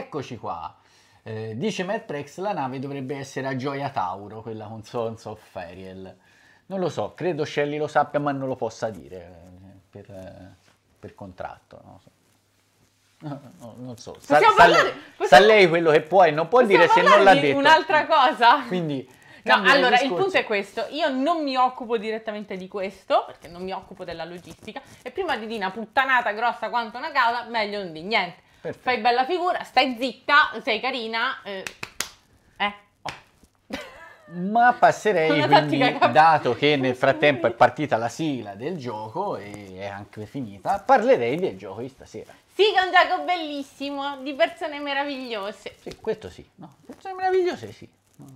Eccoci qua. Eh, dice Matt Prex, la nave dovrebbe essere a Gioia Tauro, quella con Sons of Feriel. Non lo so, credo Shelley lo sappia, ma non lo possa dire eh, per, eh, per contratto. No? No, no, non so, sa, sa, lei, possiamo, sa, lei quello che può e non può dire se non l'ha detto. un'altra cosa. Quindi, no, allora il, punto è questo: io non mi occupo direttamente di questo perché non mi occupo della logistica. E prima di dire una puttanata grossa quanto una causa, meglio non di niente. Perfetto. Fai bella figura, stai zitta, sei carina. Eh. eh. Oh. Ma passerei quindi, dato che nel frattempo è partita la sigla del gioco e è anche finita, parlerei del gioco di stasera. Sì, che è un gioco bellissimo, di persone meravigliose. Sì, questo sì, no, persone meravigliose sì.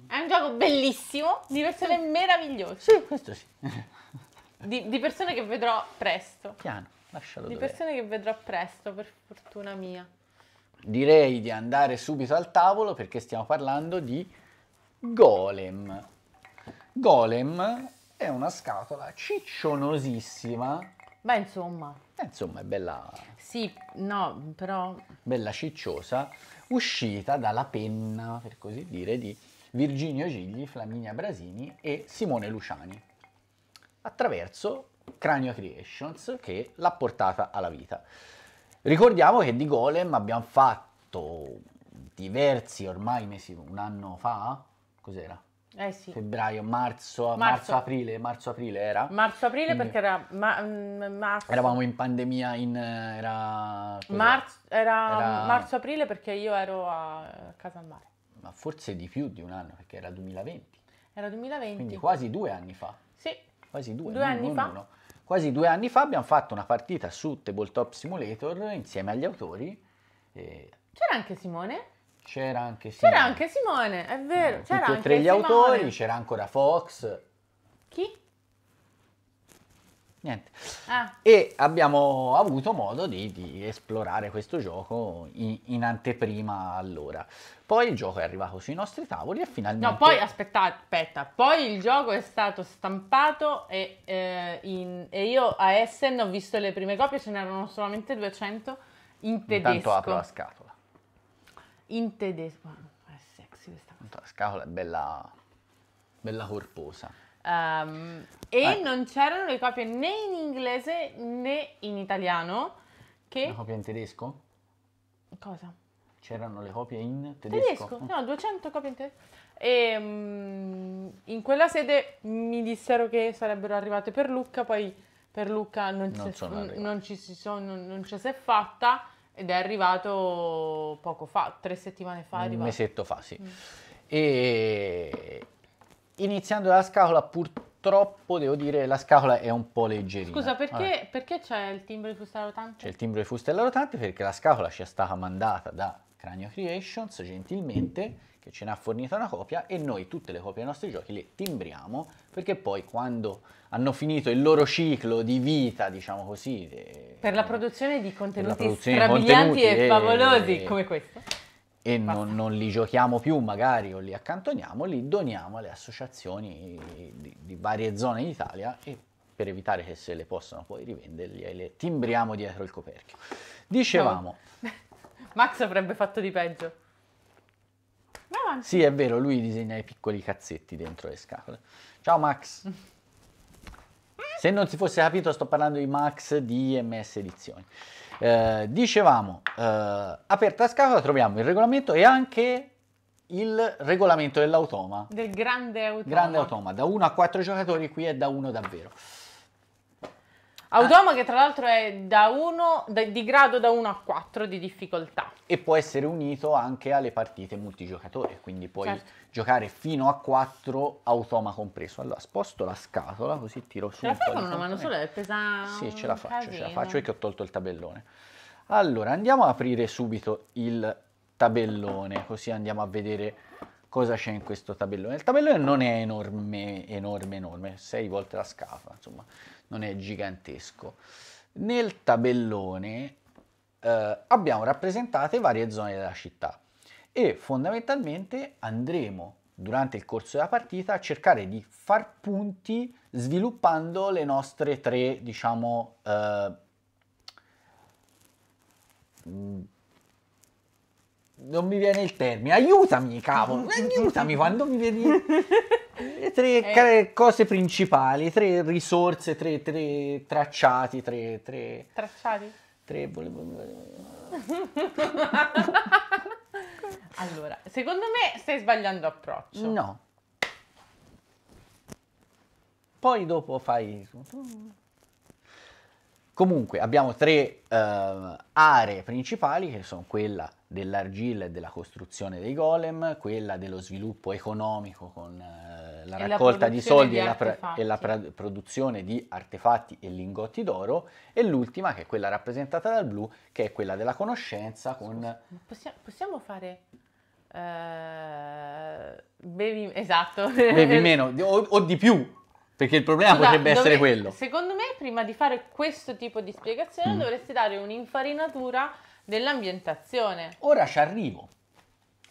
È un gioco bellissimo, di persone meravigliose. Sì, questo sì. di, di persone che vedrò presto. Piano. Lascialo di dovere. persone che vedrò presto, per fortuna mia. Direi di andare subito al tavolo perché stiamo parlando di Golem. Golem è una scatola ciccionosissima. Beh, insomma. Eh, insomma, è bella... Sì, no, però... Bella cicciosa, uscita dalla penna, per così dire, di Virginio Gigli, Flaminia Brasini e Simone Luciani, attraverso Cranio Creations che l'ha portata alla vita. Ricordiamo che di Golem abbiamo fatto diversi ormai mesi, un anno fa, cos'era? Eh sì. Febbraio, marzo, marzo. marzo aprile, marzo, aprile era. Marzo-aprile perché era ma, mm, marzo. Eravamo in pandemia in... era... Marzo, era, era... marzo-aprile perché io ero a casa al mare. Ma forse di più di un anno perché era 2020. Era 2020. Quindi quasi due anni fa quasi due, due anni non fa. Uno. Quasi due anni fa abbiamo fatto una partita su Tabletop Simulator insieme agli autori. E... C'era anche Simone? C'era anche Simone. C'era anche Simone, è vero. No, c'era tutti anche e tre gli Simone. autori, c'era ancora Fox. Chi? niente. Ah. E abbiamo avuto modo di, di esplorare questo gioco in, in, anteprima allora. Poi il gioco è arrivato sui nostri tavoli e finalmente... No, poi aspetta, aspetta, poi il gioco è stato stampato e, eh, in, e io a Essen ho visto le prime copie, ce n'erano solamente 200 in tedesco. Intanto apro la scatola. In tedesco, è ah, sexy questa cosa. La scatola è bella, bella corposa. Um, e ah. non c'erano le copie né in inglese né in italiano. Che... Una copia in tedesco? Cosa? C'erano le copie in tedesco? Tedesco, mm. no, 200 copie in tedesco. E ehm, in quella sede mi dissero che sarebbero arrivate per Lucca, poi per Lucca non, non, si, non ci si sono, non ci si è fatta ed è arrivato poco fa, tre settimane fa. Un mesetto fa, sì. Mm. E, iniziando dalla scatola, purtroppo devo dire la scatola è un po' leggerina. Scusa, perché, perché c'è il timbro di fustella rotante? C'è il timbro di fustella rotante perché la scatola ci è stata mandata da Cranio Creations gentilmente che ce ne ha fornita una copia e noi tutte le copie dei nostri giochi le timbriamo perché poi quando hanno finito il loro ciclo di vita, diciamo così, de... per la produzione di contenuti produzione strabilianti contenuti e, e eh, favolosi e... Eh. come questo e non, non, li giochiamo più magari o li accantoniamo, li doniamo alle associazioni di, di varie zone d'Italia e per evitare che se le possano poi rivenderli le timbriamo dietro il coperchio. Dicevamo... No. Max avrebbe fatto di peggio. Sì, è vero, lui disegna i piccoli cazzetti dentro le scatole. Ciao Max. Se non si fosse capito sto parlando di Max di MS Edizioni. Eh, dicevamo, eh, aperta scatola, troviamo il regolamento e anche il regolamento dell'automa. Del grande automa. Grande automa, da 1 a 4 giocatori, qui è da 1 davvero. Ah. Automa ah. che tra l'altro è da uno, da, di grado da 1 a 4 di difficoltà. E può essere unito anche alle partite multigiocatore, quindi puoi certo. giocare fino a 4 automa compreso. Allora sposto la scatola così tiro su. Ce la fai con una mano sola? È pesa... Sì, ce la faccio, casino. ce la faccio perché ho tolto il tabellone. Allora andiamo a aprire subito il tabellone, così andiamo a vedere cosa c'è in questo tabellone. Il tabellone non è enorme, enorme, enorme, sei volte la scatola, insomma non è gigantesco. Nel tabellone eh, abbiamo rappresentate varie zone della città e fondamentalmente andremo durante il corso della partita a cercare di far punti sviluppando le nostre tre, diciamo, eh, non mi viene il termine, aiutami cavolo, aiutami quando mi vedi. le tre eh. cose principali, tre risorse, tre, tre tracciati, tre, tre... Tracciati? Tre... allora, secondo me stai sbagliando approccio. No. Poi dopo fai... Comunque abbiamo tre uh, aree principali che sono quella dell'argilla e della costruzione dei golem, quella dello sviluppo economico con eh, la raccolta la di soldi di e, la e la, produzione di artefatti e lingotti d'oro, e l'ultima che è quella rappresentata dal blu, che è quella della conoscenza con... possiamo, possiamo fare... Uh, bevi, esatto. bevi meno o, o, di più, perché il problema Scusa, potrebbe essere quello. Secondo me, prima di fare questo tipo di spiegazione, mm. dovresti dare un'infarinatura dell'ambientazione. Ora ci arrivo.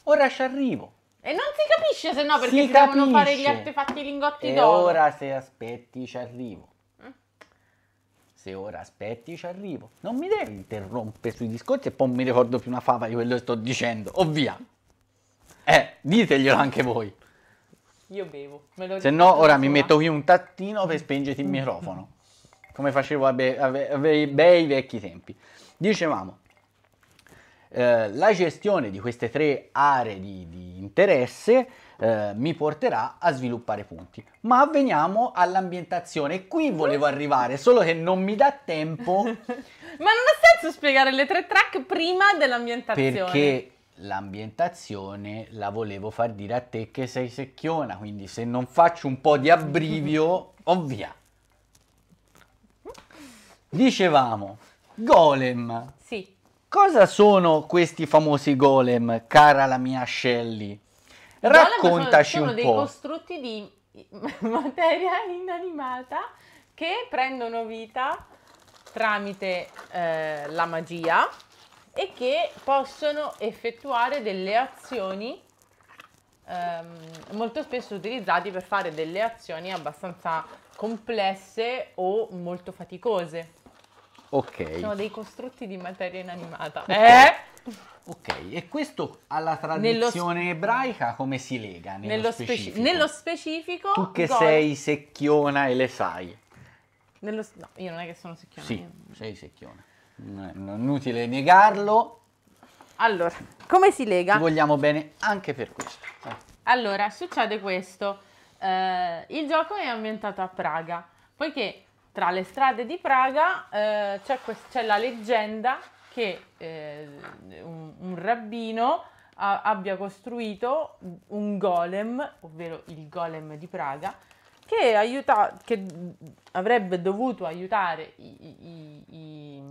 Ora ci arrivo. E non si capisce se no perché si, si devono fare gli artefatti lingotti d'oro. e d'oro. ora se aspetti ci arrivo. Mm. Se ora aspetti ci arrivo. Non mi devi interrompere sui discorsi e poi mi ricordo più una fava di quello che sto dicendo. Ovvia. Oh, eh, diteglielo anche voi. Io bevo. se no ora mi metto qui un tattino per spingerti il microfono. Come facevo ai be- be- be- bei vecchi tempi. Dicevamo, eh, la gestione di queste tre aree di, di interesse eh, mi porterà a sviluppare punti. Ma veniamo all'ambientazione. Qui volevo arrivare, solo che non mi dà tempo. Ma non ha senso spiegare le tre track prima dell'ambientazione. Perché l'ambientazione la volevo far dire a te che sei secchiona, quindi se non faccio un po' di abbrivio, ovvia. Dicevamo, Golem. Cosa sono questi famosi golem, cara la mia Shelly? Raccontaci un po'. Sono dei costrutti di materia inanimata che prendono vita tramite eh, la magia e che possono effettuare delle azioni ehm, molto spesso utilizzati per fare delle azioni abbastanza complesse o molto faticose. Ok. Sono dei costrutti di materia inanimata. Eh? Ok, e questo alla tradizione ebraica come si lega? Nello, nello specifico? Speci nello specifico... Tu che gol... sei secchiona e le sai. Nello... No, io non è che sono secchiona. Sì, io... sei secchiona. Non è inutile negarlo. Allora, come si lega? Ti vogliamo bene anche per questo. Eh. Allora, succede questo. Eh, il gioco è ambientato a Praga, poiché tra le strade di Praga eh, c'è, c'è, la leggenda che eh, un, un, rabbino a, abbia costruito un golem, ovvero il golem di Praga, che, aiuta, che avrebbe dovuto aiutare i, i, i, i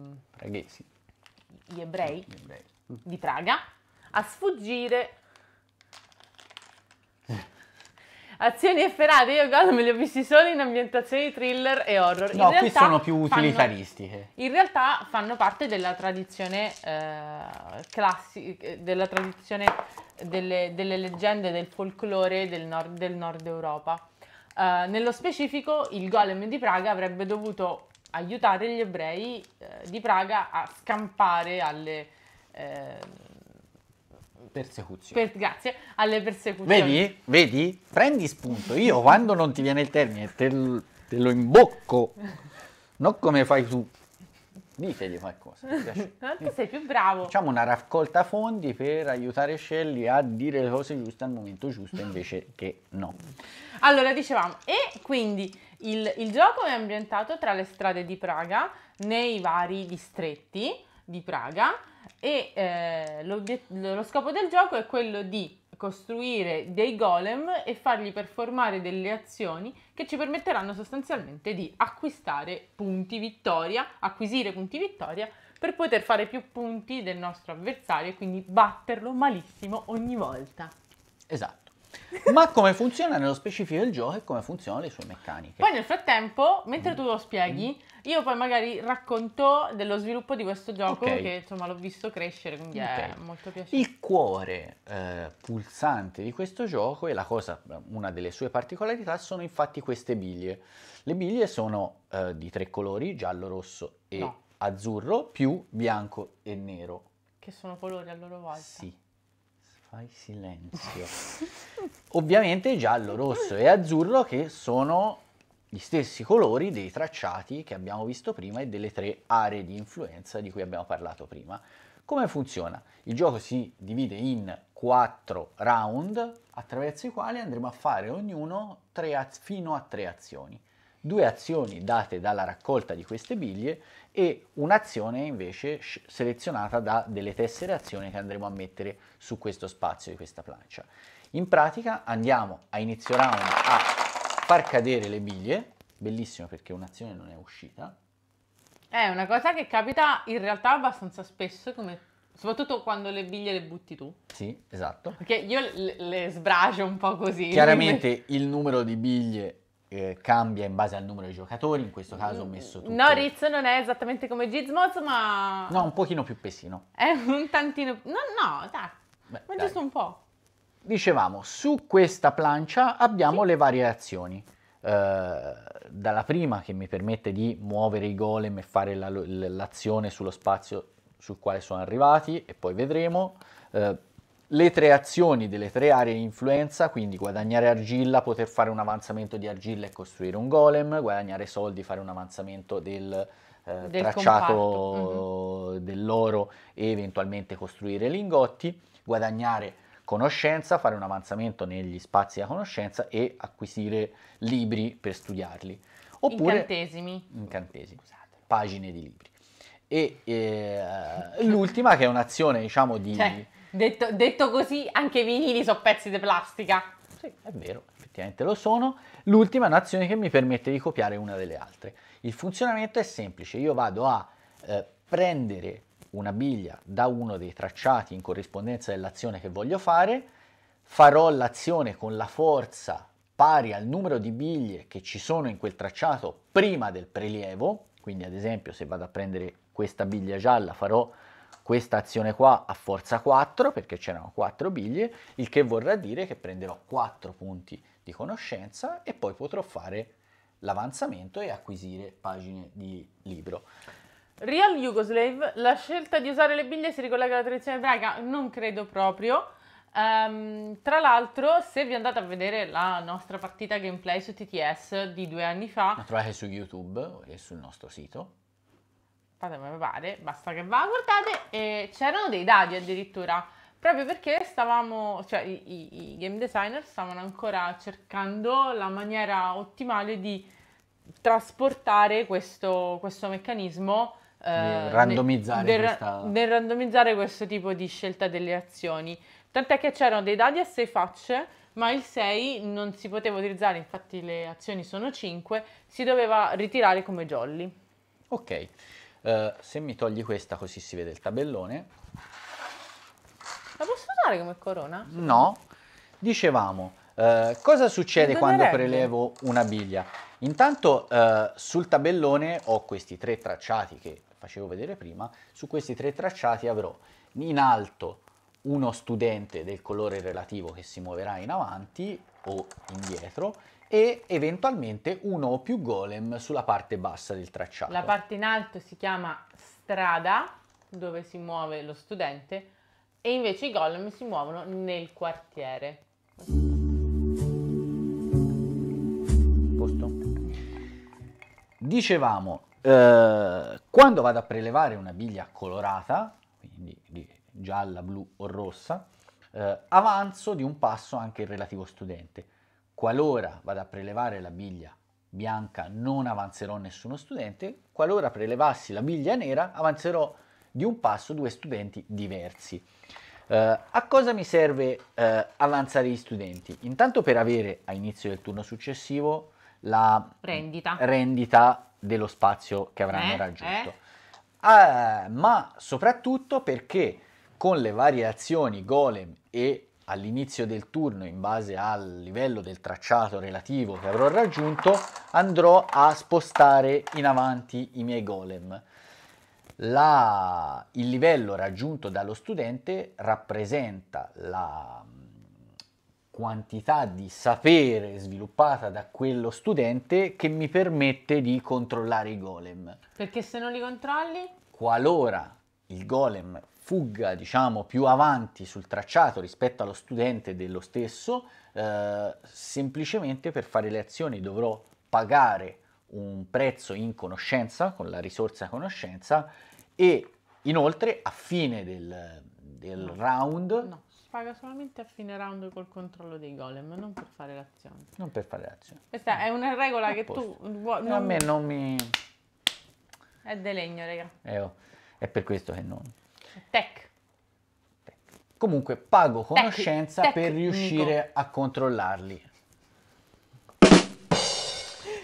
gli ebrei, ebrei di Praga a sfuggire azioni efferate, io guarda, me li ho visti solo in ambientazioni thriller e horror. No, in qui sono più utilitaristiche. Fanno, eh. in realtà fanno parte della tradizione eh, classica, della tradizione delle, delle, leggende, del folklore del nord, del nord Europa. Eh, nello specifico, il golem di Praga avrebbe dovuto aiutare gli ebrei eh, di Praga a scampare alle eh, persecuzioni. Per, grazie, alle persecuzioni. Vedi? Vedi? Prendi spunto. Io quando non ti viene il termine te, te lo imbocco. Non come fai tu. Ditegli qualcosa. Tanto sei più bravo. Facciamo una raccolta fondi per aiutare Shelly a dire le cose giuste al momento giusto invece che no. Allora, dicevamo, e quindi il, il gioco è ambientato tra le strade di Praga, nei vari distretti di Praga e eh, lo scopo del gioco è quello di costruire dei golem e fargli performare delle azioni che ci permetteranno sostanzialmente di acquistare punti vittoria, acquisire punti vittoria per poter fare più punti del nostro avversario e quindi batterlo malissimo ogni volta. Esatto. ma come funziona nello specifico il gioco e come funzionano le sue meccaniche. Poi nel frattempo, mentre tu lo spieghi, mm. io poi magari racconto dello sviluppo di questo gioco okay. che insomma l'ho visto crescere, quindi okay. è molto piacevole. Il cuore eh, pulsante di questo gioco e cosa, una delle sue particolarità sono infatti queste biglie. Le biglie sono eh, di tre colori, giallo, rosso e no. azzurro, più bianco e nero. Che sono colori a loro volta. Sì fai silenzio. Ovviamente giallo, rosso e azzurro che sono gli stessi colori dei tracciati che abbiamo visto prima e delle tre aree di influenza di cui abbiamo parlato prima. Come funziona? Il gioco si divide in quattro round attraverso i quali andremo a fare ognuno fino a tre azioni. Due azioni date dalla raccolta di queste biglie e un'azione invece selezionata da delle tessere azione che andremo a mettere su questo spazio di questa plancia. In pratica andiamo a inizio round a far cadere le biglie, bellissimo perché un'azione non è uscita. È una cosa che capita in realtà abbastanza spesso, come, soprattutto quando le biglie le butti tu. Sì, esatto. Perché io le, le sbracio un po' così. Chiaramente quindi... il numero di biglie eh, cambia in base al numero di giocatori, in questo caso ho mm, messo tutto. No, Rizzo non è esattamente come Gizmos, ma... No, un pochino più pesino. È un tantino... No, no, dai, Beh, ma dai. giusto un po'. Dicevamo, su questa plancia abbiamo sì. le variazioni. Eh, dalla prima che mi permette di muovere i golem e fare la, l'azione sullo spazio sul quale sono arrivati e poi vedremo. Eh, le tre azioni delle tre aree di influenza, quindi guadagnare argilla, poter fare un avanzamento di argilla e costruire un golem, guadagnare soldi, fare un avanzamento del, eh, del tracciato mm-hmm. dell'oro e eventualmente costruire lingotti, guadagnare conoscenza, fare un avanzamento negli spazi della conoscenza e acquisire libri per studiarli. Oppure incantesimi. Incantesimi, Scusate. Esatto. pagine di libri. E eh, l'ultima che è un'azione diciamo di... Cioè Detto, detto così, anche i vinili sono pezzi di plastica. Sì, è vero, effettivamente lo sono. L'ultima è un'azione che mi permette di copiare una delle altre. Il funzionamento è semplice, io vado a eh, prendere una biglia da uno dei tracciati in corrispondenza dell'azione che voglio fare, farò l'azione con la forza pari al numero di biglie che ci sono in quel tracciato prima del prelievo, quindi ad esempio se vado a prendere questa biglia gialla farò questa azione qua a forza 4 perché c'erano 4 biglie, il che vorrà dire che prenderò 4 punti di conoscenza e poi potrò fare l'avanzamento e acquisire pagine di libro. Real Yugoslave, la scelta di usare le biglie si ricollega alla tradizione ebraica? Non credo proprio. Um, tra l'altro, se vi andate a vedere la nostra partita gameplay su TTS di due anni fa, la trovate su YouTube e sul nostro sito fatemi come pare, basta che va, guardate, e c'erano dei dadi addirittura, proprio perché stavamo, cioè i, i, game designer stavano ancora cercando la maniera ottimale di trasportare questo, questo meccanismo eh, randomizzare nel, questa... nel, randomizzare questo tipo di scelta delle azioni. Tant'è che c'erano dei dadi a 6 facce, ma il 6 non si poteva utilizzare, infatti le azioni sono 5, si doveva ritirare come jolly. Ok. Eh, se mi togli questa così si vede il tabellone. La posso usare come corona? No. Dicevamo, uh, cosa succede quando prelevo una biglia? Intanto uh, sul tabellone ho questi tre tracciati che facevo vedere prima, su questi tre tracciati avrò in alto uno studente del colore relativo che si muoverà in avanti o indietro e eventualmente uno o più golem sulla parte bassa del tracciato. La parte in alto si chiama strada, dove si muove lo studente, e invece i golem si muovono nel quartiere. Posto. Dicevamo, eh, quando vado a prelevare una biglia colorata, quindi gialla, blu o rossa, eh, avanzo di un passo anche il relativo studente. Qualora vado a prelevare la biglia bianca non avanzerò nessuno studente, qualora prelevassi la biglia nera avanzerò di un passo due studenti diversi. Eh, a cosa mi serve eh, avanzare gli studenti? Intanto per avere a inizio del turno successivo la rendita, rendita dello spazio che avranno eh, raggiunto, eh. Eh, ma soprattutto perché con le varie azioni Golem e all'inizio del turno, in base al livello del tracciato relativo che avrò raggiunto, andrò a spostare in avanti i miei golem. La, il livello raggiunto dallo studente rappresenta la mm, quantità di sapere sviluppata da quello studente che mi permette di controllare i golem. Perché se non li controlli? Qualora il golem fugga diciamo più avanti sul tracciato rispetto allo studente dello stesso eh, semplicemente per fare le azioni dovrò pagare un prezzo in conoscenza con la risorsa conoscenza e inoltre a fine del, del no. round no, si paga solamente a fine round col controllo dei golem non per fare l'azione non per fare l'azione questa no. è una regola che tu vuoi non... a me non mi è delegno raga eh, oh. è per questo che non Tech. Comunque pago conoscenza Tec- per riuscire a controllarli.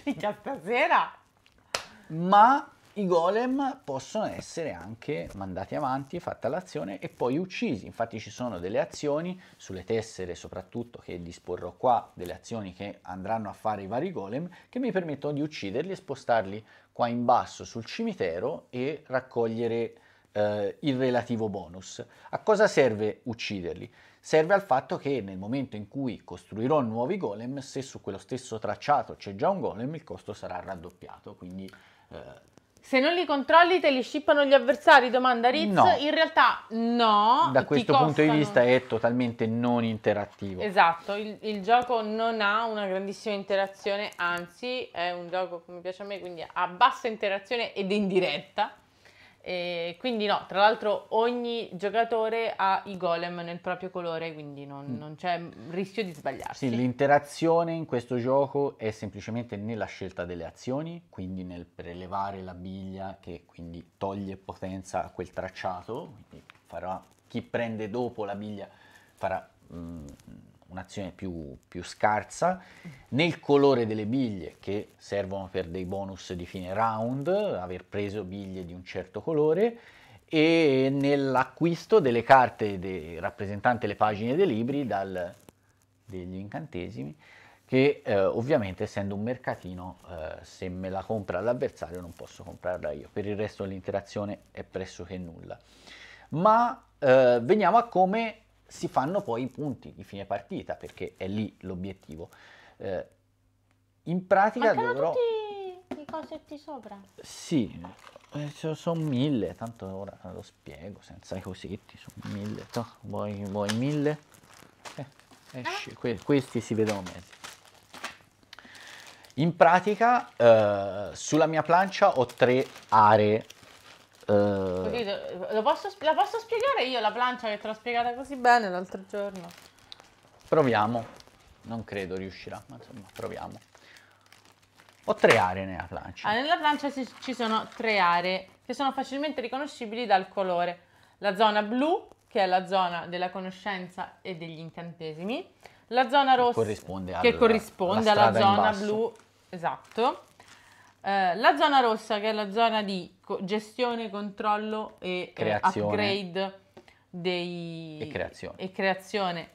Mica stasera! Ma i golem possono essere anche mandati avanti, fatta l'azione e poi uccisi. Infatti ci sono delle azioni sulle tessere soprattutto che disporrò qua, delle azioni che andranno a fare i vari golem che mi permettono di ucciderli e spostarli qua in basso sul cimitero e raccogliere eh, il relativo bonus. A cosa serve ucciderli? Serve al fatto che nel momento in cui costruirò nuovi golem, se su quello stesso tracciato c'è già un golem, il costo sarà raddoppiato, quindi... Eh, se non li controlli te li shippano gli avversari, domanda Ritz. No. In realtà no. Da questo costano... punto di vista è totalmente non interattivo. Esatto, il, il, gioco non ha una grandissima interazione, anzi è un gioco come piace a me, quindi a bassa interazione ed indiretta. E quindi no, tra l'altro ogni giocatore ha i golem nel proprio colore, quindi non, mm. non c'è rischio di sbagliarsi. Sì, l'interazione in questo gioco è semplicemente nella scelta delle azioni, quindi nel prelevare la biglia che quindi toglie potenza a quel tracciato, quindi farà, chi prende dopo la biglia farà mh, mm, un'azione più, più, scarsa, nel colore delle biglie che servono per dei bonus di fine round, aver preso biglie di un certo colore, e nell'acquisto delle carte de, rappresentanti le pagine dei libri dal, degli incantesimi, che eh, ovviamente essendo un mercatino eh, se me la compra l'avversario non posso comprarla io, per il resto l'interazione è pressoché nulla. Ma eh, veniamo a come si fanno poi i punti di fine partita, perché è lì l'obiettivo. Eh, in pratica Mancano dovrò... tutti i cosetti sopra. Sì, eh, sono mille, tanto ora lo spiego, senza i cosetti, sono mille. Toh, vuoi, vuoi mille? Eh, eh, esci, que questi si vedono mezzi. In pratica, eh, sulla mia plancia ho tre aree Uh... Posso, la posso spiegare io la plancia che te l'ho spiegata così bene l'altro giorno? Proviamo. Non credo riuscirà, ma insomma, proviamo. Ho tre aree nella plancia. Ah, nella plancia ci sono tre aree che sono facilmente riconoscibili dal colore. La zona blu, che è la zona della conoscenza e degli incantesimi. La zona rossa, che corrisponde, che alla, corrisponde alla zona blu, esatto. Eh, la zona rossa, che è la zona di co- gestione, controllo e eh, creazione. upgrade dei... e, creazione. e creazione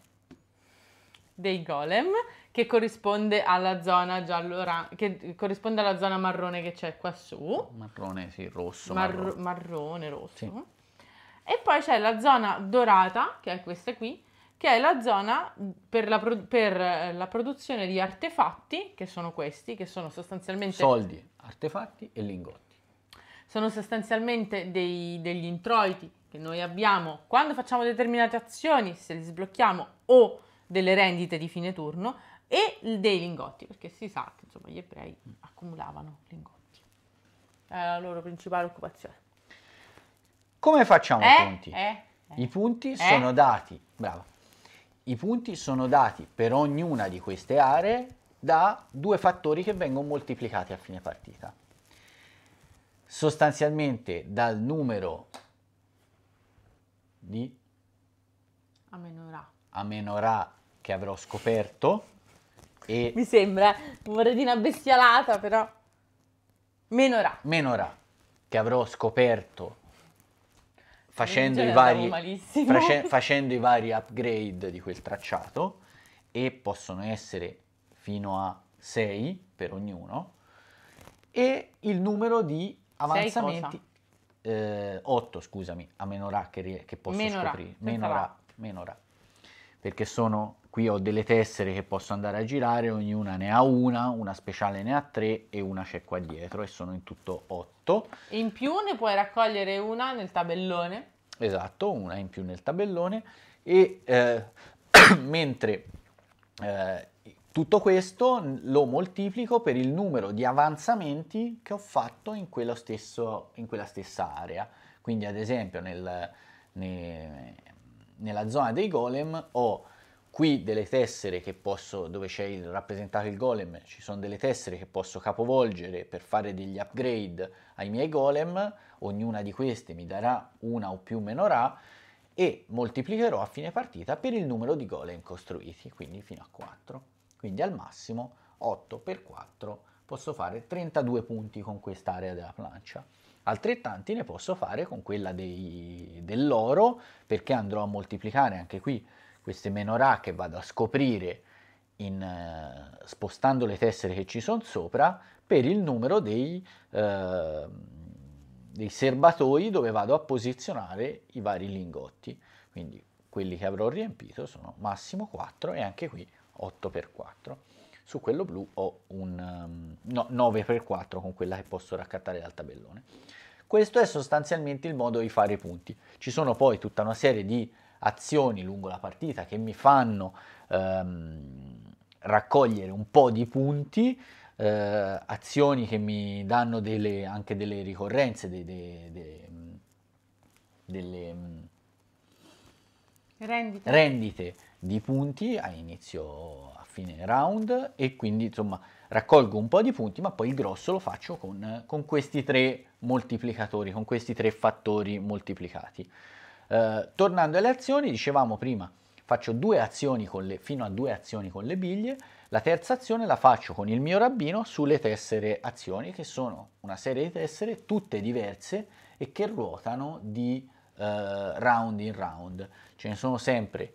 dei golem, che corrisponde alla zona giallo che corrisponde alla zona marrone che c'è qua su. Marrone, sì, rosso. Mar- marrone. marrone. rosso. Sì. E poi c'è la zona dorata, che è questa qui, che è la zona per la, pro- per la, produzione di artefatti, che sono questi, che sono sostanzialmente soldi artefatti e lingotti. Sono sostanzialmente dei, degli introiti che noi abbiamo quando facciamo determinate azioni, se li sblocchiamo, o delle rendite di fine turno, e dei lingotti, perché si sa che insomma, gli ebrei accumulavano lingotti. Era la loro principale occupazione. Come facciamo eh, i punti? Eh, eh, I punti eh. sono dati, brava, i punti sono dati per ognuna di queste aree da due fattori che vengono moltiplicati a fine partita. Sostanzialmente dal numero di Amenorà. Amenorà che avrò scoperto e Mi sembra, vorrei dire una bestialata però, Menorà. Menorà che avrò scoperto facendo i, vari, face, facendo i vari upgrade di quel tracciato e possono essere fino a 6 per ognuno e il numero di avanzamenti 8 eh, scusami a meno ra che, che posso meno scoprire ra, meno ra, meno ra perché sono qui ho delle tessere che posso andare a girare ognuna ne ha una una speciale ne ha tre e una c'è qua dietro e sono in tutto 8 in più ne puoi raccogliere una nel tabellone esatto una in più nel tabellone e eh, mentre eh, tutto questo lo moltiplico per il numero di avanzamenti che ho fatto in, stesso, in quella stessa area. Quindi ad esempio nel, ne, nella zona dei golem ho qui delle tessere che posso, dove c'è il, rappresentato il golem, ci sono delle tessere che posso capovolgere per fare degli upgrade ai miei golem, ognuna di queste mi darà una o più meno e moltiplicherò a fine partita per il numero di golem costruiti, quindi fino a 4 quindi al massimo 8 per 4 posso fare 32 punti con quest'area della plancia. Altrettanti ne posso fare con quella dell'oro perché andrò a moltiplicare anche qui queste meno ra che vado a scoprire in, eh, spostando le tessere che ci sono sopra per il numero dei, eh, dei serbatoi dove vado a posizionare i vari lingotti. Quindi quelli che avrò riempito sono massimo 4 e anche qui 8x4, su quello blu ho un um, no, 9x4 con quella che posso raccattare dal tabellone. Questo è sostanzialmente il modo di fare i punti. Ci sono poi tutta una serie di azioni lungo la partita che mi fanno ehm, raccogliere un po' di punti, eh, azioni che mi danno delle, anche delle ricorrenze, de, de, de, delle mm, rendite, rendite di punti a inizio a fine round e quindi insomma raccolgo un po' di punti ma poi il grosso lo faccio con, con questi tre moltiplicatori, con questi tre fattori moltiplicati. Eh, tornando alle azioni, dicevamo prima faccio due azioni le, fino a due azioni con le biglie, la terza azione la faccio con il mio rabbino sulle tessere azioni che sono una serie di tessere tutte diverse e che ruotano di eh, round in round. Ce ne sono sempre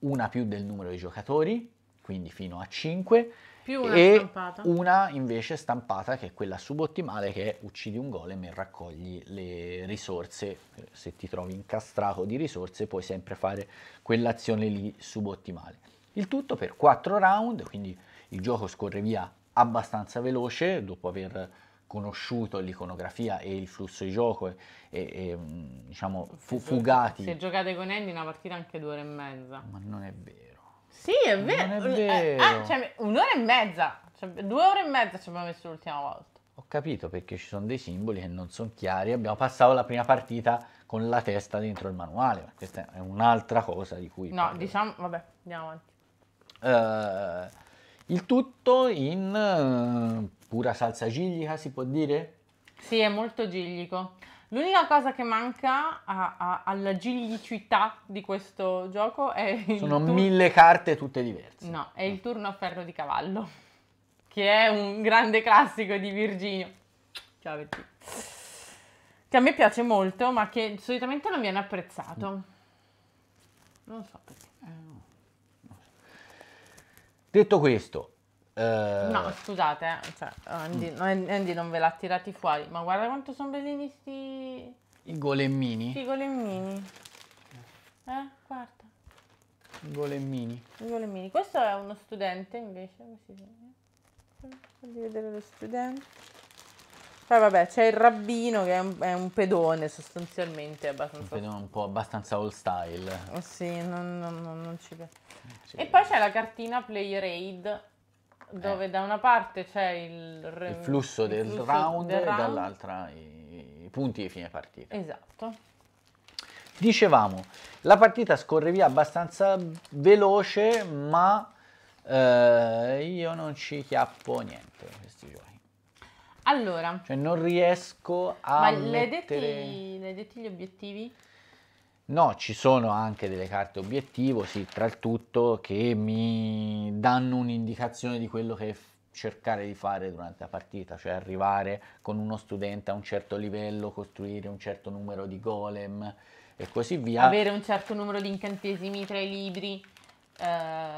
una più del numero di giocatori, quindi fino a 5, più una e stampata. una invece stampata che è quella subottimale che è uccidi un golem e raccogli le risorse, se ti trovi incastrato di risorse puoi sempre fare quell'azione lì subottimale. Il tutto per 4 round, quindi il gioco scorre via abbastanza veloce dopo aver conosciuto l'iconografia e il flusso di gioco e, e mm, diciamo fu, fugati. Se giocate con Andy una partita anche due ore e mezza. Ma non è vero. Sì, è vero. Non è eh, eh, vero. Ah, cioè, un'ora e mezza, cioè, due ore e mezza ci abbiamo messo l'ultima volta. Ho capito perché ci sono dei simboli che non sono chiari. Abbiamo passato la prima partita con la testa dentro il manuale. Questa è un'altra cosa di cui. No, parlo. diciamo, vabbè, andiamo avanti. Uh, il tutto in uh, pura salsa giglica, si può dire? Sì, è molto giglico. L'unica cosa che manca a, a, alla giglicità di questo gioco è Sono tur- mille carte tutte diverse. No, è il turno a ferro di cavallo, che è un grande classico di Virginio. Ciao Virginio. Che a me piace molto, ma che solitamente non viene apprezzato. Mm. Non so perché. Detto questo, eh, no, scusate, eh, cioè, Andy, mm. Andy, non ve l'ha tirati fuori, ma guarda quanto sono bellini sti... I golemmini? Sì, i golemmini. Eh, guarda. I golemmini. I golemmini. Questo è uno studente invece, Fammi vedere lo studente. Poi vabbè, c'è il rabbino che è un, è un pedone sostanzialmente, abbastanza... Un pedone un po' abbastanza old style. Oh, sì, non, non, non, non ci piace. E poi c'è la cartina Play Raid dove eh. da una parte c'è il, re... il flusso del il flusso round del e round. dall'altra i, i punti di fine partita. Esatto. Dicevamo, la partita scorre via abbastanza veloce, ma eh, io non ci chiappo niente questi giochi. Allora, cioè non riesco a. Ma mettere... le detti, le detti gli obiettivi? No, ci sono anche delle carte obiettivo, sì, tra il tutto, che mi danno un'indicazione di quello che cercare di fare durante la partita, cioè arrivare con uno studente a un certo livello, costruire un certo numero di golem e così via. Avere un certo numero di incantesimi tra i libri. Ehm...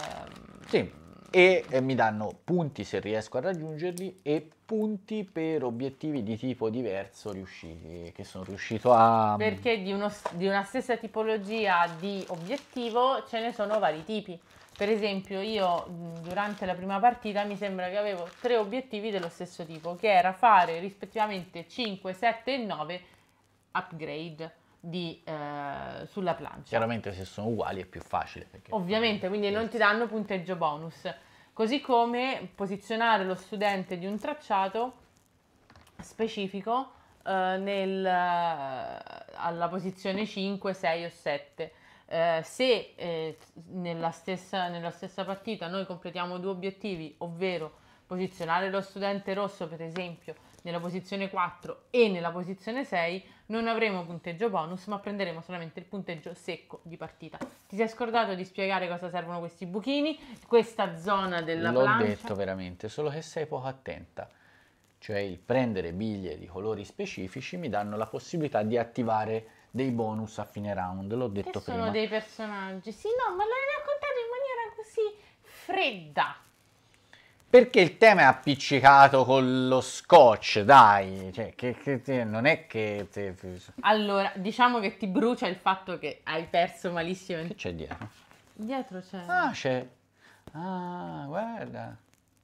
Sì, e eh, mi danno punti se riesco a raggiungerli e punti per obiettivi di tipo diverso riusciti, che sono riuscito a... Perché di, uno, di una stessa tipologia di obiettivo ce ne sono vari tipi. Per esempio io mm, durante la prima partita mi sembra che avevo tre obiettivi dello stesso tipo, che era fare rispettivamente 5, 7 e 9 upgrade di, eh, sulla plancia. Chiaramente se sono uguali è più facile. Ovviamente, quindi non ti danno punteggio bonus. Così come posizionare lo studente di un tracciato specifico eh, nel, eh, alla posizione 5, 6 o 7. Eh, se eh, nella, stessa, nella stessa partita noi completiamo due obiettivi, ovvero posizionare lo studente rosso per esempio nella posizione 4 e nella posizione 6, non avremo punteggio bonus, ma prenderemo solamente il punteggio secco di partita. Ti sei scordato di spiegare cosa servono questi buchini, questa zona della L'ho plancia? L'ho detto veramente, solo che sei poco attenta. Cioè il prendere biglie di colori specifici mi danno la possibilità di attivare dei bonus a fine round, l'ho detto che prima. sono dei personaggi, sì no, ma l'hai raccontato in maniera così fredda. Perché il tema è appiccicato con lo scotch, dai, cioè, che, che, non è che... Allora, diciamo che ti brucia il fatto che hai perso malissimo... Che c'è dietro? Dietro c'è... Ah, c'è... Ah, guarda,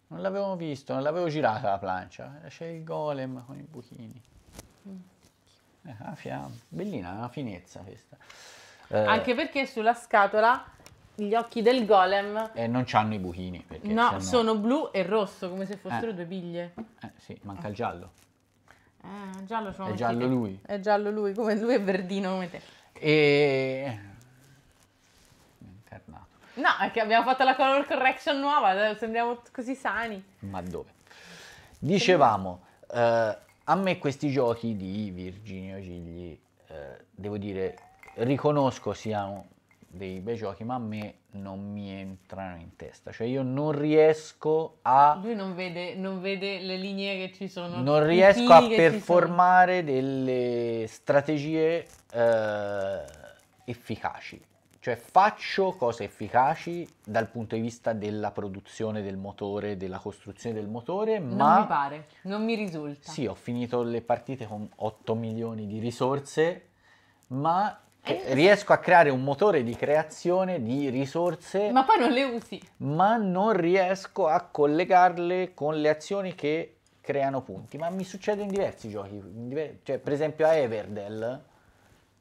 non l'avevo visto, non l'avevo girata la plancia, c'è il golem con i buchini. Mm. Eh, a fiamma, bellina, una finezza questa. Eh, Anche perché sulla scatola gli occhi del golem. E non hanno i buchini. No, hanno... sono blu e rosso, come se fossero eh. due biglie. Eh sì, manca il giallo. Eh, giallo È giallo te. lui. È giallo lui, come lui è verdino come te. E... Incarnato. No, è che abbiamo fatto la color correction nuova, eh, sembriamo così sani. Ma dove? Dicevamo, eh, a me questi giochi di Virginia Gigli, eh, devo dire, riconosco siano dei bei giochi, ma a me non mi entrano in testa. Cioè io non riesco a... Lui non vede, non vede le linee che ci sono. Non riesco a performare delle strategie eh, efficaci. Cioè faccio cose efficaci dal punto di vista della produzione del motore, della costruzione del motore, ma... Non mi pare, non mi risulta. Sì, ho finito le partite con 8 milioni di risorse, ma eh. riesco a creare un motore di creazione di risorse. Ma poi non le usi. Ma non riesco a collegarle con le azioni che creano punti. Ma mi succede in diversi giochi. In diver- cioè, per esempio a Everdell,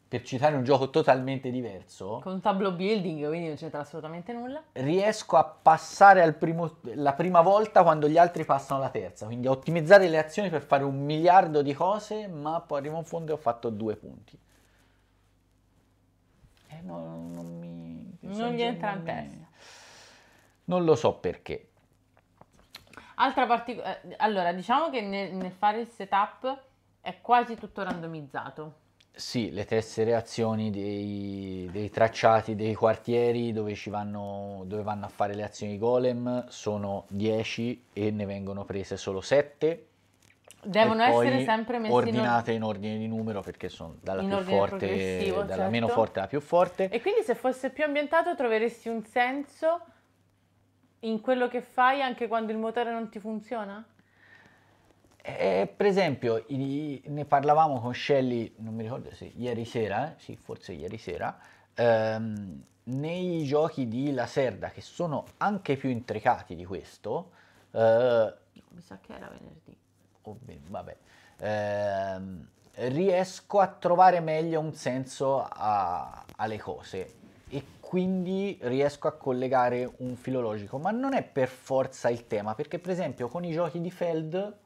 per citare un gioco totalmente diverso. Con tableau building, quindi non c'entra assolutamente nulla. Riesco a passare primo, la prima volta quando gli altri passano la terza. Quindi a ottimizzare le azioni per fare un miliardo di cose, ma poi arrivo in fondo e ho fatto due punti eh, non, non, mi... Non gli entra in testa. Non lo so perché. Altra particolare... Eh, allora, diciamo che nel, nel fare il setup è quasi tutto randomizzato. Sì, le tessere azioni dei, dei, tracciati dei quartieri dove, vanno, dove vanno a fare le azioni golem sono 10 e ne vengono prese solo 7 Devono essere sempre messi ordinate in, ordine di numero perché sono dalla più forte, dalla certo. meno forte alla più forte. E quindi se fosse più ambientato troveresti un senso in quello che fai anche quando il motore non ti funziona? Eh, per esempio, i, ne parlavamo con Shelly, non mi ricordo se ieri sera, eh, sì, forse ieri sera, ehm, nei giochi di La Serda che sono anche più intricati di questo. Eh, mi sa che era venerdì o oh, vabbè, eh, riesco a trovare meglio un senso a, alle cose e quindi riesco a collegare un filologico, ma non è per forza il tema, perché per esempio con i giochi di Feld,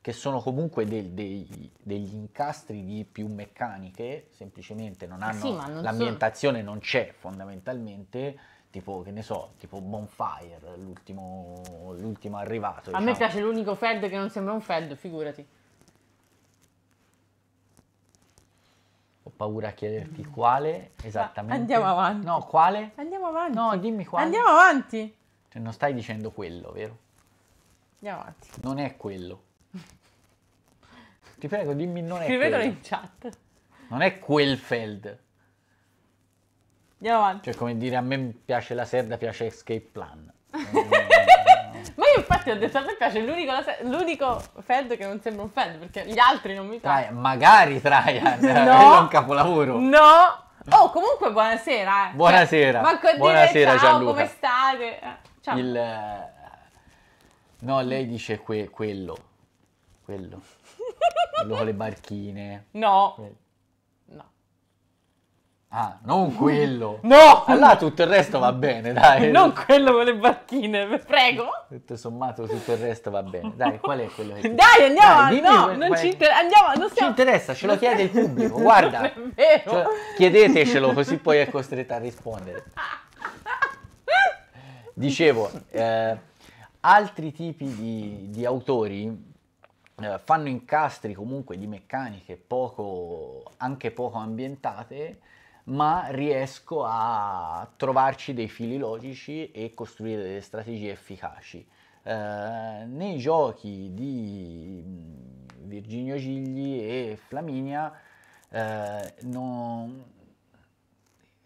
che sono comunque dei, dei, degli incastri di più meccaniche, semplicemente non eh hanno sì, non l'ambientazione, so. non c'è fondamentalmente tipo che ne so, tipo Bonfire, l'ultimo, l'ultimo arrivato. Diciamo. A me diciamo. piace l'unico Fed che non sembra un Fed, figurati. Ho paura a chiederti quale esattamente. Andiamo avanti. No, quale? Andiamo avanti. No, dimmi quale. Andiamo avanti. Cioè, non stai dicendo quello, vero? Andiamo avanti. Non è quello. Ti prego, dimmi non è Scrivetelo quello. in chat. Non è quel Feld. Andiamo avanti. Cioè, come dire, a me piace la serda, piace Escape Plan. Ma io infatti ho detto a me piace l'unico, l'unico Fed che non sembra un Fed, perché gli altri non mi piacciono. Magari Traian, eh, no. è un capolavoro. No! Oh, comunque buonasera. Eh. Cioè, buonasera. Ma con buonasera, dire, ciao, Gianluca. come state? Eh, ciao. Il... Eh, no, lei dice que quello. Quello. quello con le barchine. No. Quello. Ah, non quello. No! Allora tutto il resto va bene, dai. Non quello con le barchine, prego. Tutto sommato tutto il resto va bene. Dai, qual è quello che ti... Dai, andiamo, dai, no, quel, non ci interessa, andiamo, non stiamo... Ci interessa, ce lo chiede il pubblico, guarda. Non è vero. Cioè, chiedetecelo così poi è costretta a rispondere. Dicevo, eh, altri tipi di, di autori eh, fanno incastri comunque di meccaniche poco, anche poco ambientate ma riesco a trovarci dei fili logici e costruire delle strategie efficaci. Eh, nei giochi di mm, Virginio Gigli e Flaminia, eh, non...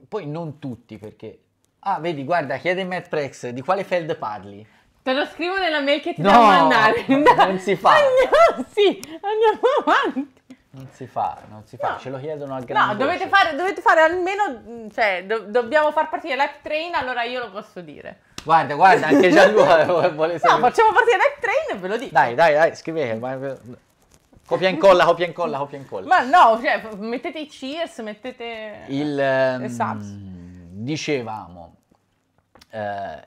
poi non tutti perché... Ah, vedi, guarda, chiede Matt Prex di quale Feld parli. Te lo scrivo nella mail che ti no, devo mandare. Non si fa. Andiamo, andiamo avanti. Non si fa, non si fa, no. ce lo chiedono a grande No, dovete fare, dovete fare, almeno, mm, cioè, do, dobbiamo far partire l'Act Train, allora io lo posso dire. Guarda, guarda, anche Gianluca vuole sapere. No, facciamo partire l'Act Train e ve lo dico. Dai, dai, dai, scrivete. Copia e incolla, copia e incolla, copia e incolla. Ma no, cioè, mettete i cheers, mettete... Il... Um, dicevamo... Eh,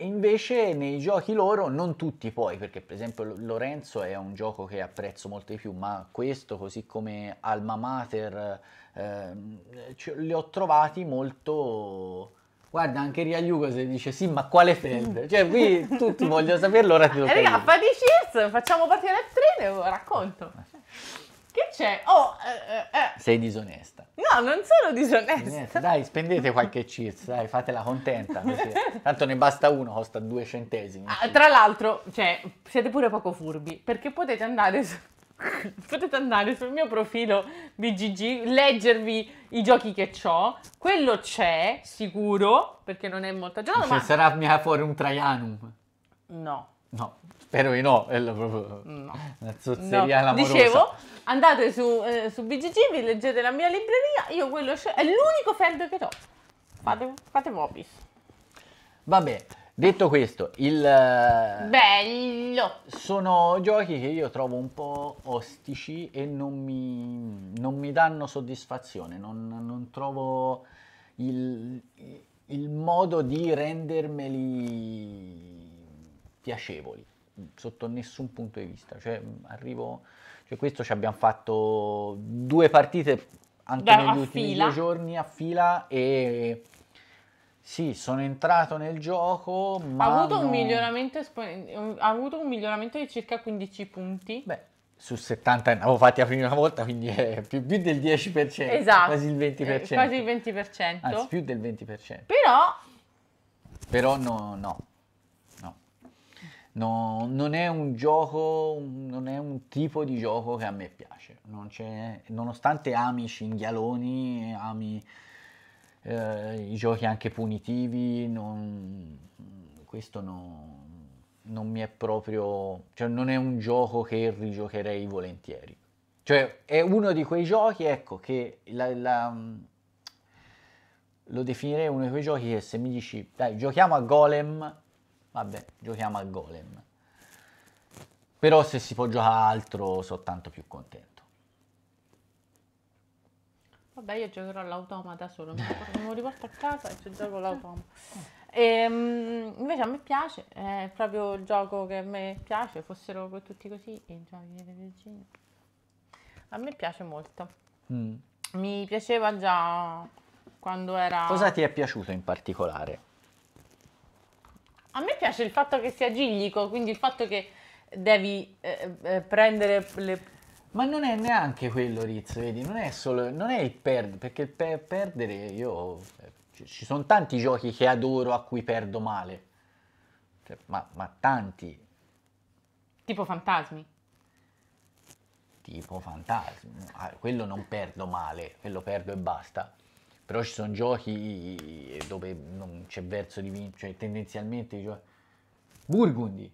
e invece nei giochi loro, non tutti poi, perché per esempio Lorenzo è un gioco che apprezzo molto di più, ma questo così come Alma Mater eh, li ho trovati molto... Guarda, anche Riagliuco se dice sì, ma quale Feld? Mm. Cioè, qui tutti vogliono saperlo, ora ti tocca. Eh, raga, fateci facciamo partire il treno e oh, racconto. Ah, che c'è? Oh, eh, eh, eh. Sei disonesta. No, non sono disonesta. disonesta. Dai, spendete qualche cheers, dai, fatela contenta. tanto ne basta uno, costa due centesimi. Ah, tra l'altro, cioè, siete pure poco furbi, perché potete andare su potete andare sul mio profilo BGG, leggervi i giochi che ho. Quello c'è, sicuro, perché non è molto aggiornato. ma... sarà mia fuori un Traianum? No. No. Spero di no, è proprio no. una zozzeria no. Dicevo, andate su, eh, su BGG, vi leggete la mia libreria, io quello è l'unico freddo che ho. Fate, fate mobis. Vabbè, detto questo, il... Eh, Bello! Sono giochi che io trovo un po' ostici e non mi, non mi danno soddisfazione, non, non trovo il, il modo di rendermeli piacevoli sotto nessun punto di vista. Cioè, mm, arrivo, cioè questo ci abbiamo fatto due partite anche da, negli ultimi fila. due giorni a fila e sì, sono entrato nel gioco, ma... Ha avuto, non... un espon... ha avuto, un miglioramento, di circa 15 punti. Beh, su 70 ne avevo fatti la prima volta, quindi è più, più del 10%, esatto. quasi il 20%. Eh, quasi il 20%. Anzi, più del 20%. Però... Però no, no, No, non è un gioco, non è un tipo di gioco che a me piace. nonostante ami i cinghialoni, ami eh, i giochi anche punitivi, non, questo no, non mi è proprio. Cioè, non è un gioco che rigiocherei volentieri. Cioè, è uno di quei giochi, ecco, che la, la, lo definirei uno di quei giochi che se mi dici, dai, giochiamo a Golem Vabbè, giochiamo al golem. Però se si può giocare altro sono tanto più contento. Vabbè, io giocherò all'automata solo, mi riporto a casa e ci gioco l'automata. Eh. Ehm, invece a me piace, è proprio il gioco che a me piace, fossero tutti così i giochi delle regine. A me piace molto. Mm. Mi piaceva già quando era... Cosa ti è piaciuto in particolare? A me piace il fatto che sia giglico, quindi il fatto che devi eh, eh, eh, prendere le... Ma non è neanche quello, Riz, vedi, non è solo... Non è il perdere, perché il per perdere io... Eh, ci sono tanti giochi che adoro a cui perdo male. Cioè, ma, ma tanti. Tipo fantasmi tipo fantasmi. Ah, quello non perdo male, quello perdo e basta però ci sono giochi dove non c'è verso di vincere, cioè tendenzialmente cioè... Burgundy.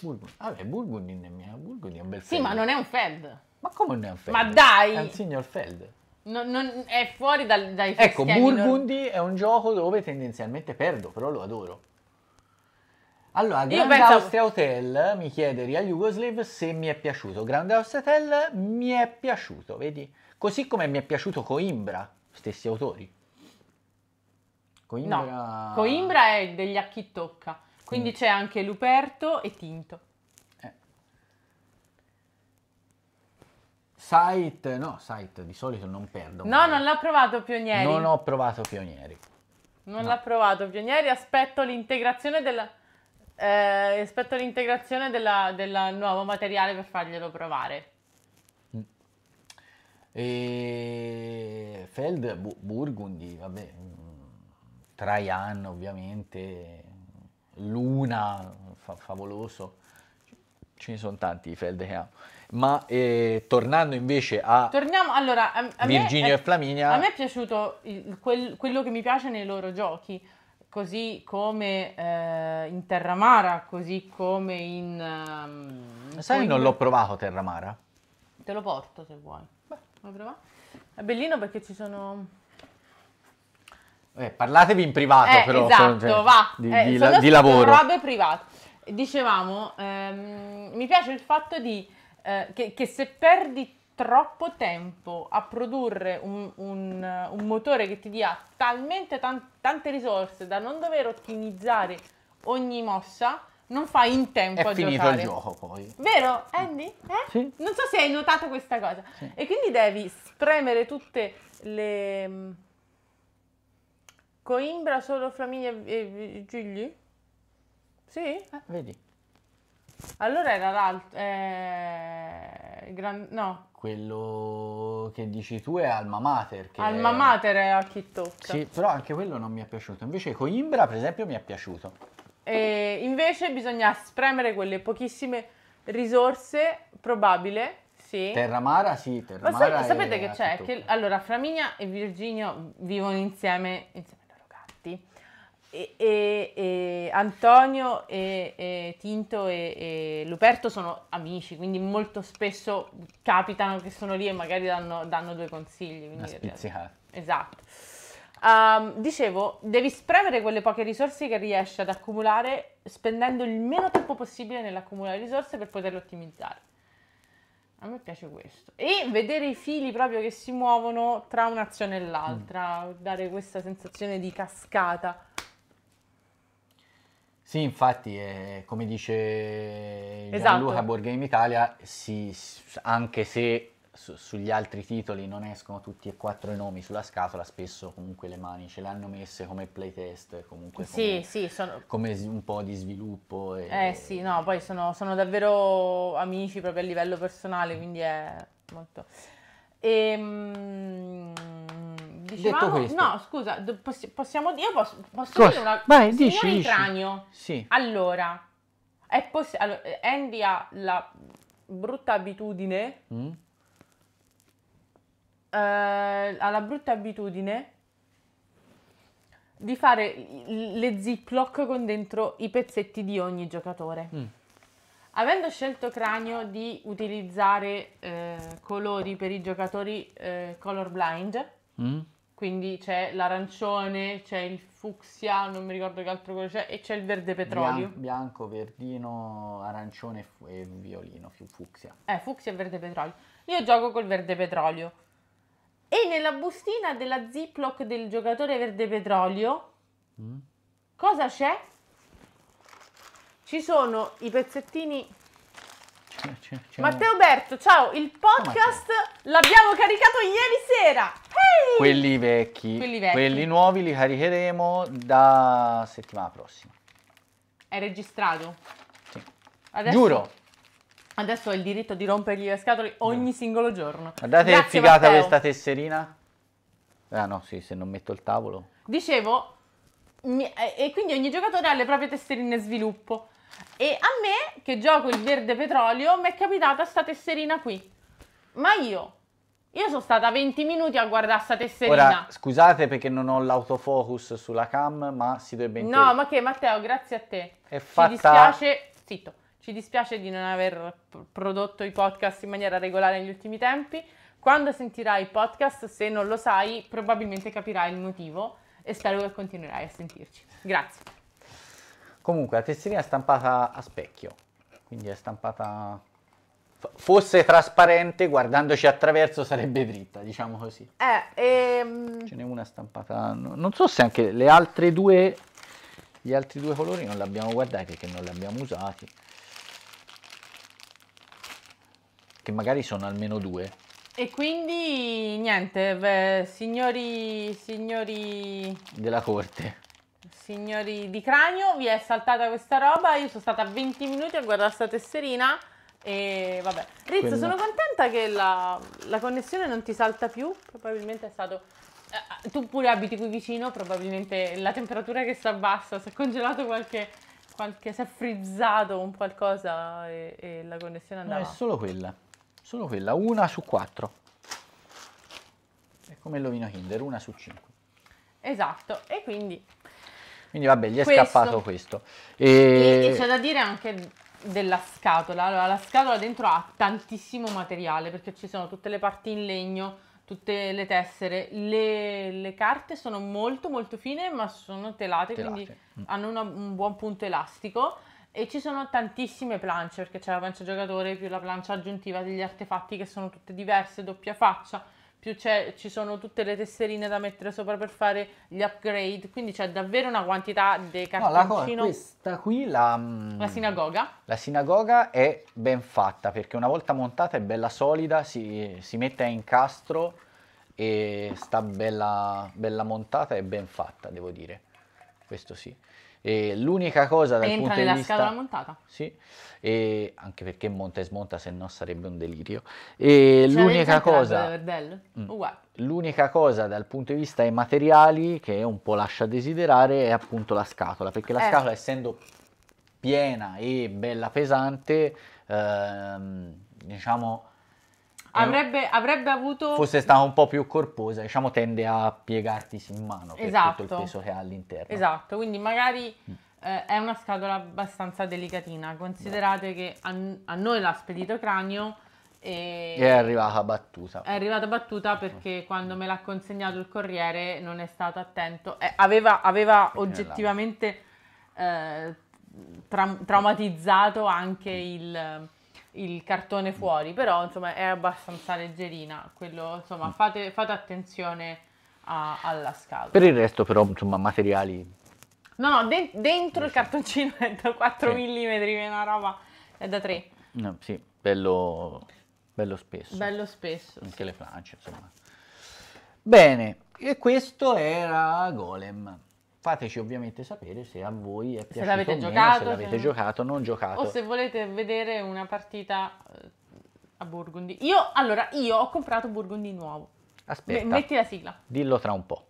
Burgundy. Vabbè, Burgundy, nemmeno, Burgundy è un bel Sì, Feld. ma non è un Feld. Ma come non è un Feld? Ma dai! È un signor Feld. Non, non è fuori dal, dai Ecco, Burgundy non... è un gioco dove tendenzialmente perdo, però lo adoro. Allora, Grand penso... Austria Hotel mi chiede Real Yugoslav se mi è piaciuto. Grand Austria Hotel mi è piaciuto, vedi? Così come mi è piaciuto Coimbra, stessi autori. Coimbra... No, Coimbra è degli Tocca, quindi mm. c'è anche Luperto e Tinto. Eh. Site, no, site di solito non perdo. No, non l'ha provato Pionieri. Non ho provato Pionieri. Non no. l'ha provato Pionieri, aspetto l'integrazione della... Eh, aspetto l'integrazione del nuovo materiale per farglielo provare. E Feld, Burgundy, vabbè, Traian ovviamente, Luna, fa- favoloso, ce ne sono tanti i Feld che amo. Ma eh, tornando invece a, Torniamo allora a, a Virginio me, e Flaminia... A me è piaciuto il, quel, quello che mi piace nei loro giochi, così come eh, in Terramara, così come in... Um, Sai, non l'ho provato Terramara? Te lo porto se vuoi. È bellino perché ci sono... Eh, parlatevi in privato eh, però. Esatto, cioè, va. Di, eh, di, la, di lavoro. Robe privato. Dicevamo, ehm, mi piace il fatto di, eh, che, che, se perdi troppo tempo a produrre un, un, un motore che ti dia talmente tan- tante risorse da non dover ottimizzare ogni mossa, non fai in tempo è a giocare. È finito il gioco poi. Vero, Andy? Eh? Sì. Non so se hai notato questa cosa. Sì. E quindi devi spremere tutte le... Mm, coimbra, solo Flaminia e Gigli? Sì? Eh. Vedi. Allora era l'altro... Eh... Gran... No. Quello che dici tu è Alma Mater. Che Alma Mater è a chi tocca. Sì, però anche quello non mi è piaciuto. Invece Coimbra, per esempio, mi è piaciuto. E invece bisogna spremere quelle pochissime risorse, probabile, sì. Terramara sì, Terramara. Ma sa- sapete che c'è? Che, allora, Flaminia e Virginio vivono insieme, insieme ai loro gatti. E, e, e Antonio e, Tinto e, Luperto sono amici, quindi molto spesso capitano che sono lì e magari danno, danno due consigli. Una spizzicata. Esatto. Um, dicevo, devi spremere quelle poche risorse che riesci ad accumulare spendendo il meno tempo possibile nell'accumulare risorse per poterle ottimizzare. A me piace questo. E vedere i fili proprio che si muovono tra un'azione e l'altra, mm. dare questa sensazione di cascata. Sì, infatti, eh, come dice Gianluca esatto. Board Game Italia, si, anche se su, sugli altri titoli non escono tutti e quattro i nomi sulla scatola, spesso comunque le mani ce le hanno messe come playtest, comunque come, sì, sì, sono... come un po' di sviluppo. E... Eh sì, no, poi sono, sono, davvero amici proprio a livello personale, mm. quindi è molto... Ehm... Dicevamo, no, scusa, possiamo dire, posso, posso dire una cosa? dici, dici. cranio. Sì. Allora, è possi- allora, Andy ha la brutta abitudine mm? eh, ha la brutta abitudine di fare le ziploc con dentro i pezzetti di ogni giocatore. Mm. Avendo scelto Cranio di utilizzare eh, colori per i giocatori eh, colorblind, mm. quindi c'è l'arancione, c'è il fucsia, non mi ricordo che altro colore c'è, e c'è il verde petrolio. Bian- bianco, verdino, arancione e violino, fucsia. Eh, fucsia e verde petrolio. Io gioco col verde petrolio e nella bustina della Ziploc del giocatore verde petrolio, mm. cosa c'è? Ci sono i pezzettini. C'è, c'è Matteo un... Berto, ciao, il podcast l'abbiamo caricato ieri sera. Hey! Quelli, vecchi, quelli vecchi, quelli nuovi li caricheremo da settimana prossima. È registrato? Sì. Adesso... Giuro. Adesso ho il diritto di rompergli le scatole ogni singolo giorno. Guardate che figata Matteo. questa tesserina. Ah no, sì, se non metto il tavolo. Dicevo, e quindi ogni giocatore ha le proprie tesserine sviluppo. E a me, che gioco il verde petrolio, mi è capitata questa tesserina qui. Ma io, io sono stata 20 minuti a guardare questa tesserina. Ora, scusate perché non ho l'autofocus sulla cam, ma si dovrebbe... Inter- no, ma che Matteo, grazie a te. È fatta... Ci dispiace... Zitto ci dispiace di non aver prodotto i podcast in maniera regolare negli ultimi tempi. Quando sentirai i podcast, se non lo sai, probabilmente capirai il motivo e spero che continuerai a sentirci. Grazie. Comunque, la tesserina è stampata a specchio, quindi è stampata fosse trasparente, guardandoci attraverso sarebbe dritta, diciamo così. Eh, ehm... Ce n'è una stampata. Non so se anche le altre due. Gli altri due colori non li abbiamo guardati perché non li abbiamo usati. che magari sono almeno due. E quindi niente, beh, signori, signori della corte. Signori di cranio, vi è saltata questa roba, io sono stata 20 minuti a guardare sta tesserina e vabbè. Rizzo, Quello... sono contenta che la, la, connessione non ti salta più, probabilmente è stato... Eh, eh tu pure abiti qui vicino, probabilmente la temperatura che si abbassa, si è congelato qualche, qualche si è frizzato un qualcosa e, e la connessione andava. No, è solo quella. Solo quella, una su quattro. È come il l'ovino Kinder, una su cinque. Esatto, e quindi... Quindi vabbè, gli è questo. scappato questo. E... e c'è da dire anche della scatola. Allora, la scatola dentro ha tantissimo materiale perché ci sono tutte le parti in legno, tutte le tessere. Le, le carte sono molto molto fine ma sono telate, telate. quindi mm. hanno una, un buon punto elastico. E ci sono tantissime planche perché c'è la plancia giocatore più la plancia aggiuntiva degli artefatti che sono tutte diverse, doppia faccia, più ci sono tutte le tesserine da mettere sopra per fare gli upgrade, quindi c'è davvero una quantità di cartoncino. No, questa qui, la, mm, la, sinagoga. La sinagoga è ben fatta, perché una volta montata è bella solida, si, si mette a incastro e sta bella, bella montata e ben fatta, devo dire. Questo sì. E l'unica cosa dal punto di vista... scatola montata? Sì, e anche perché monta e smonta, se no sarebbe un delirio. E C'era l'unica cosa... Mm. L'unica cosa dal punto di vista dei materiali che un po' lascia desiderare è appunto la scatola, perché la eh. scatola essendo piena e bella pesante, ehm, diciamo eh, avrebbe, avrebbe, avuto... Fosse stata un po' più corposa, diciamo tende a piegartisi in mano per esatto. tutto il esatto. peso che ha all'interno. Esatto, quindi magari mm. eh, è una scatola abbastanza delicatina. Considerate no. che a, a, noi l'ha spedito cranio e... È arrivata battuta. È arrivata battuta mm. perché quando me l'ha consegnato il corriere non è stato attento. Eh, aveva, aveva oggettivamente eh, tra- traumatizzato anche mm. il il cartone fuori, però insomma è abbastanza leggerina, quello, insomma fate, fate attenzione a, alla scala. Per il resto però insomma materiali... No, no, de- dentro il cartoncino è da 4 sì. mm, è una roba, è da 3. No, sì, bello, bello spesso. Bello spesso. Anche sì. le france, insomma. Bene, e questo era Golem. Fateci ovviamente sapere se a voi è piaciuto se l'avete meno, giocato, se l'avete se... giocato, non giocato. O se volete vedere una partita eh, a Burgundy. Io, allora, io ho comprato Burgundy nuovo. Aspetta. M- metti la sigla. Dillo tra un po'.